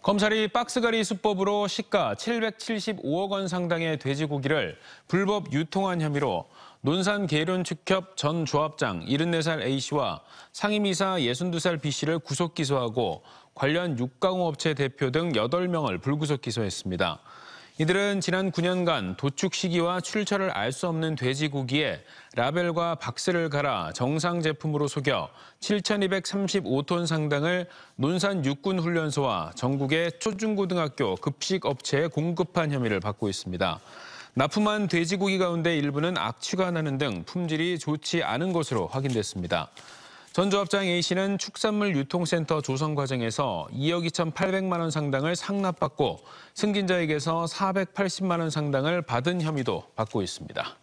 검찰이 박스가리 수법으로 시가 775억 원 상당의 돼지고기를 불법 유통한 혐의로 논산 계륜축협 전 조합장 74살 A씨와 상임이사 62살 B씨를 구속 기소하고 관련 육가공업체 대표 등 8명을 불구속 기소했습니다. 이들은 지난 9년간 도축 시기와 출처를 알 수 없는 돼지고기에 라벨과 박스를 갈아 정상 제품으로 속여 7,235톤 상당을 논산 육군훈련소와 전국의 초중고등학교 급식 업체에 공급한 혐의를 받고 있습니다. 납품한 돼지고기 가운데 일부는 악취가 나는 등 품질이 좋지 않은 것으로 확인됐습니다. 전조합장 A씨는 축산물 유통센터 조성 과정에서 2억 2,800만 원 상당을 상납받고 승진자에게서 480만 원 상당을 받은 혐의도 받고 있습니다.